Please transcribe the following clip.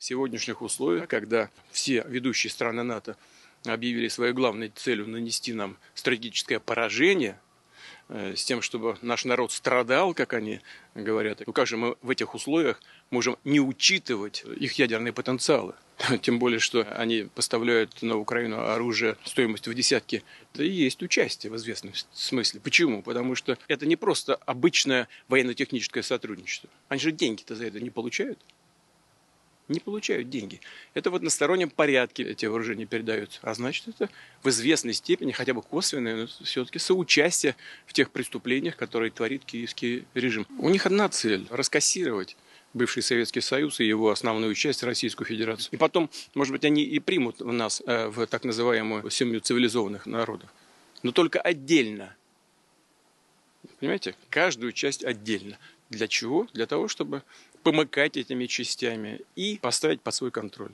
В сегодняшних условиях, когда все ведущие страны НАТО объявили своей главной целью нанести нам стратегическое поражение, э, с тем, чтобы наш народ страдал, как они говорят. Ну как же мы в этих условиях можем не учитывать их ядерные потенциалы? Тем более, что они поставляют на Украину оружие стоимостью в десятки. Это и есть участие в известном смысле. Почему? Потому что это не просто обычное военно-техническое сотрудничество. Они же деньги-то за это не получают не получают деньги. Это в одностороннем порядке эти вооружения передаются. А значит, это в известной степени, хотя бы косвенное, но все-таки соучастие в тех преступлениях, которые творит киевский режим. У них одна цель – раскассировать бывший Советский Союз и его основную часть Российскую Федерацию. И потом, может быть, они и примут в нас э, в так называемую семью цивилизованных народов. Но только отдельно – Понимаете? Каждую часть отдельно. Для чего? Для того, чтобы помыкать этими частями и поставить под свой контроль.